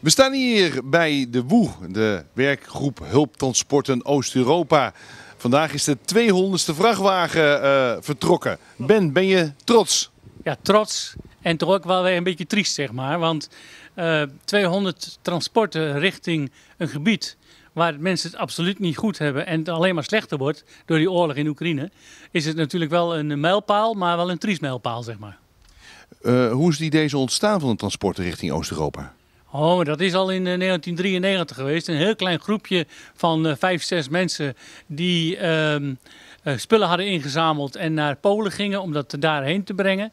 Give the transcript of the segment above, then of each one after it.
We staan hier bij de WOE, de werkgroep Hulptransporten Oost-Europa. Vandaag is de 200ste vrachtwagen eh, vertrokken. Ben, ben je trots? Ja, trots. En toch ook wel weer een beetje triest, zeg maar. Want 200 eh, transporten richting een gebied waar mensen het absoluut niet goed hebben en het alleen maar slechter wordt door die oorlog in Oekraïne, is het natuurlijk wel een mijlpaal, maar wel een triest mijlpaal, zeg maar. Eh, hoe is die idee ontstaan van het transport richting Oost-Europa? Oh, dat is al in 1993 eh, geweest. Een heel klein groepje van eh, vijf, zes mensen die ehm, spullen hadden ingezameld en naar Polen gingen om dat daarheen te brengen.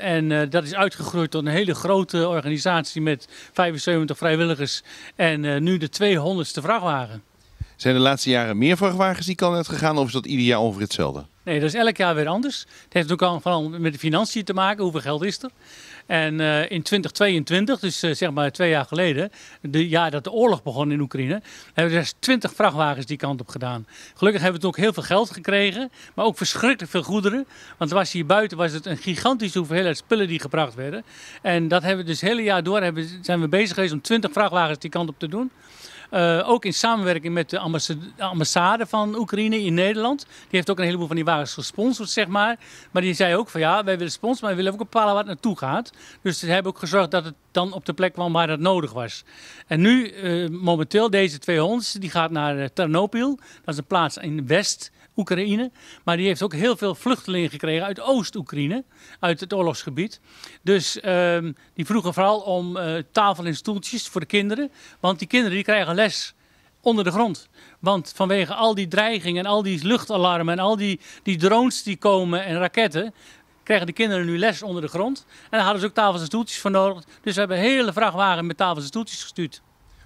en dat is uitgegroeid tot een hele grote organisatie met 75 vrijwilligers en nu de 200ste vrachtwagen. Zijn de laatste jaren meer vrachtwagens die kan uitgegaan, gegaan of is dat ieder jaar ongeveer hetzelfde? Nee, dat is elk jaar weer anders. Het heeft ook al van, met de financiën te maken, hoeveel geld is er. En eh, in 2022, dus eh, zeg maar twee jaar geleden, het jaar dat de oorlog begon in Oekraïne, hebben we dus 20 vrachtwagens die kant op gedaan. Gelukkig hebben we toen ook heel veel geld gekregen, maar ook verschrikkelijk veel goederen. Want was hier buiten was het een gigantische hoeveelheid spullen die gebracht werden. En dat hebben we dus het hele jaar door hebben, zijn we bezig geweest om 20 vrachtwagens die kant op te doen. Eh, ook in samenwerking met de ambassade van Oekraïne in Nederland. Die heeft ook een heleboel van die wagens gesponsord, zeg maar. Maar die zei ook van ja, wij willen sponsoren, maar we willen ook bepalen waar het naartoe gaat. Dus ze hebben ook gezorgd dat het dan op de plek kwam waar dat nodig was. En nu, uh, momenteel, deze 200, die gaat naar eh, Ternopil. Dat is een plaats in West. Oekraïne. Maar die heeft ook heel veel vluchtelingen gekregen uit Oost-Oekraïne, uit het oorlogsgebied. Dus ehm, die vroegen vooral om tafel en stoeltjes voor de kinderen. Want die kinderen die krijgen les onder de grond. Want vanwege al die dreigingen en al die luchtalarmen en al die, die drones die komen en raketten, krijgen de kinderen nu les onder de grond. En daar hadden ze ook tafels en stoeltjes voor nodig. Dus we hebben hele vrachtwagen met tafels en stoeltjes gestuurd.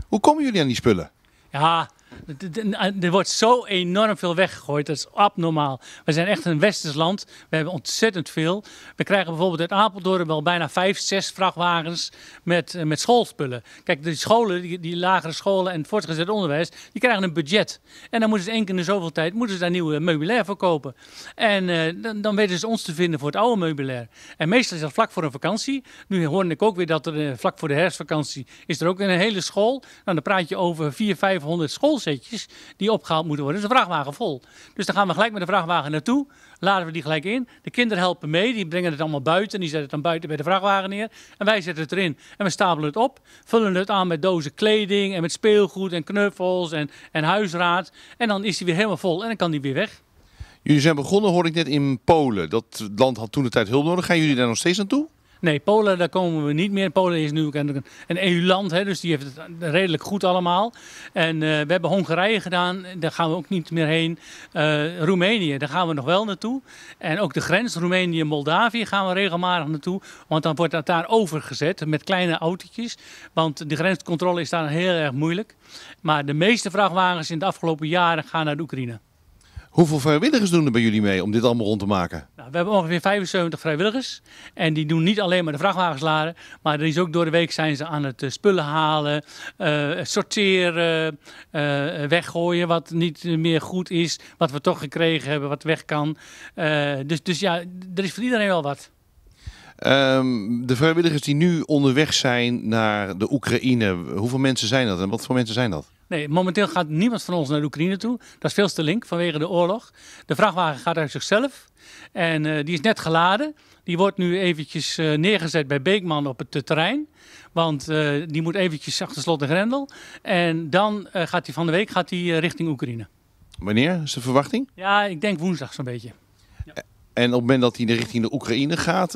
Hoe komen jullie aan die spullen? Ja, eh, er wordt zo enorm veel weggegooid. Dat is abnormaal. We zijn echt een westers land. We hebben ontzettend veel. We krijgen bijvoorbeeld uit Apeldoorn wel bijna vijf, zes vrachtwagens met, eh, met schoolspullen. Kijk, de scholen, die, die lagere scholen en voortgezet onderwijs, die krijgen een budget. En dan moeten ze één keer in zoveel tijd moeten ze daar nieuwe meubilair voor kopen. En eh, dan, dan, weten ze ons te vinden voor het oude meubilair. En meestal is dat vlak voor een vakantie. Nu hoorde ik ook weer dat er vlak voor de herfstvakantie is er ook een hele school. Nou, dan praat je over 400, 500 schoolzetten die opgehaald moeten worden. Dus de vrachtwagen vol. Dus dan gaan we gelijk met de vrachtwagen naartoe. Laden we die gelijk in. De kinderen helpen mee. Die brengen het allemaal buiten. Die zetten het dan buiten bij de vrachtwagen neer. En wij zetten het erin. En we stapelen het op. Vullen het aan met dozen kleding en met speelgoed en knuffels en, en huisraad. En dan is die weer helemaal vol en dan kan die weer weg. Jullie zijn begonnen, hoor ik net, in Polen. Dat land had toen de tijd hulp nodig. Gaan jullie daar nog steeds naartoe? Nee, Polen, daar komen we niet meer. Polen is nu een, een EU-land, dus die heeft het redelijk goed allemaal. En eh, we hebben Hongarije gedaan, daar gaan we ook niet meer heen. Eh, Roemenië, daar gaan we nog wel naartoe. En ook de grens Roemenië-Moldavië gaan we regelmatig naartoe. Want dan wordt dat daar overgezet met kleine autootjes. Want de grenscontrole is daar heel erg moeilijk. Maar de meeste vrachtwagens in de afgelopen jaren gaan naar de Oekraïne. Hoeveel vrijwilligers doen er bij jullie mee om dit allemaal rond te maken? Nou, we hebben ongeveer 75 vrijwilligers. En die doen niet alleen maar de vrachtwagens laden. Maar er is ook door de week zijn ze aan het eh, spullen halen, eh, sorteren, eh, weggooien wat niet meer goed is. Wat we toch gekregen hebben, wat weg kan. dus, dus ja, er is voor iedereen wel wat. Ehm, de vrijwilligers die nu onderweg zijn naar de Oekraïne, hoeveel mensen zijn dat en wat voor mensen zijn dat? Nee, momenteel gaat niemand van ons naar de Oekraïne toe. Dat is veel te link vanwege de oorlog. De vrachtwagen gaat uit zichzelf. En eh, die is net geladen. Die wordt nu eventjes eh, neergezet bij Beekman op het eh, terrein. Want die moet eventjes achter slot en grendel. En dan gaat hij van de week gaat die, richting Oekraïne. Wanneer is de verwachting? Ja, ik denk woensdag zo'n beetje. En op het moment dat hij richting de Oekraïne gaat,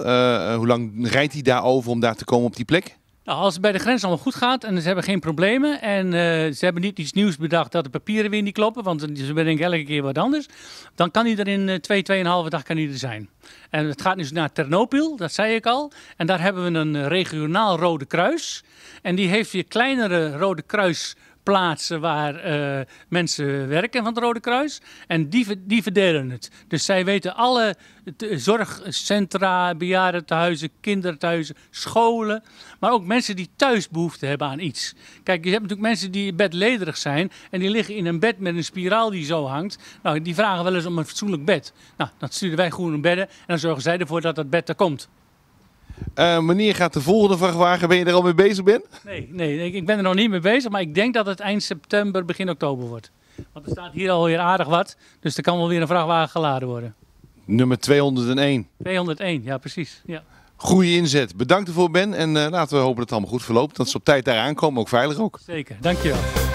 hoe lang rijdt hij daarover om daar te komen op die plek? Nou, als het bij de grens allemaal goed gaat en ze hebben geen problemen en eh, ze hebben niet iets nieuws bedacht dat de papieren weer niet kloppen, want ze bedenken elke keer wat anders, dan kan hij er in uh, twee, tweeënhalve dag kan hij er zijn. En het gaat nu naar Ternopil, dat zei ik al. En daar hebben we een eh, regionaal Rode Kruis. En die heeft weer kleinere Rode Kruis plaatsen waar eh, mensen werken van het Rode Kruis. En die, die verdelen het. Dus zij weten alle zorgcentra, bejaardentehuizen, kinderthuizen, scholen. Maar ook mensen die thuis behoefte hebben aan iets. Kijk, je hebt natuurlijk mensen die bedlederig zijn. En die liggen in een bed met een spiraal die zo hangt. Nou, die vragen wel eens om een fatsoenlijk bed. Nou, dan sturen wij groene bedden. En dan zorgen zij ervoor dat dat bed er komt. Uh, eh, wanneer gaat de volgende vrachtwagen? Ben je er al mee bezig, Ben? Nee, nee, ik ben er nog niet mee bezig. Maar ik denk dat het eind september, begin oktober wordt. Want er staat hier alweer aardig wat. Dus er kan wel weer een vrachtwagen geladen worden. Nummer 201. 201, ja precies. Ja. Goede inzet. Bedankt ervoor, Ben. En eh, laten we hopen dat het allemaal goed verloopt. Dat ze op tijd daar aankomen, ook veilig ook. Zeker, dankjewel.